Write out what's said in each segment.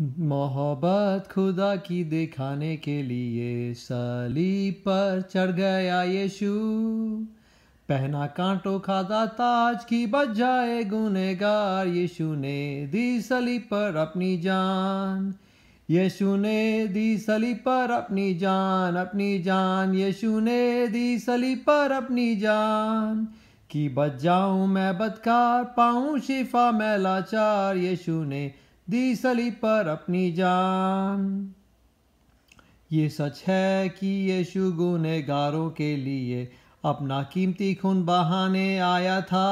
मोहब्बत खुदा की दिखाने के लिए सली पर चढ़ गया यीशु पहना कांटो खादा ताज की जाए गुनेगार यीशु ने दी सली पर अपनी जान यीशु ने दी सली पर अपनी जान अपनी जान यीशु ने दी सली पर अपनी जान की बज जाऊं मैं बदकार पाऊं शिफा मैं लाचार यीशु ने दी सली पर अपनी जान ये सच है कि यीशु गुनेगारों के लिए अपना कीमती खून बहाने आया था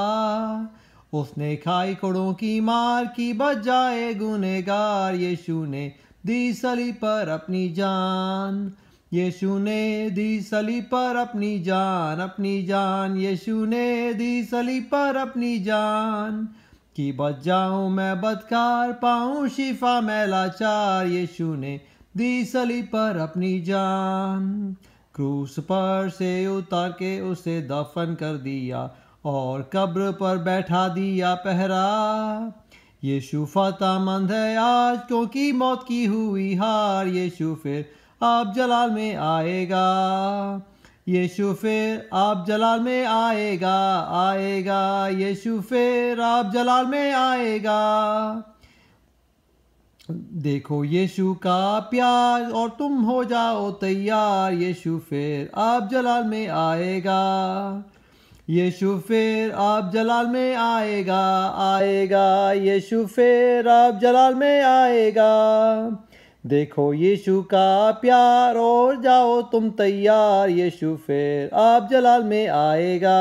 उसने खाई कोड़ों की मार की बजाय गुनेगार यीशु ने दी सली पर अपनी जान यीशु ने दी सली पर अपनी जान अपनी जान यीशु ने दी सली पर अपनी जान कि बच जाऊं मैं बदकार पाऊं शिफा मैं लाचार यीशु ने दी सली पर अपनी जान क्रूस पर से उतार के उसे दफन कर दिया और कब्र पर बैठा दिया पहरा यीशु फता मंद है आज क्योंकि मौत की हुई हार यीशु फिर आप जलाल में आएगा यीशु फिर आप जलाल में आएगा आएगा यीशु फिर आप जलाल में आएगा देखो यीशु का प्यार और तुम हो जाओ तैयार यीशु फिर आप जलाल में आएगा यीशु फिर आप जलाल में आएगा आएगा यीशु फिर आप जलाल में आएगा देखो यीशु का प्यार और जाओ तुम तैयार यीशु फिर आप जलाल में आएगा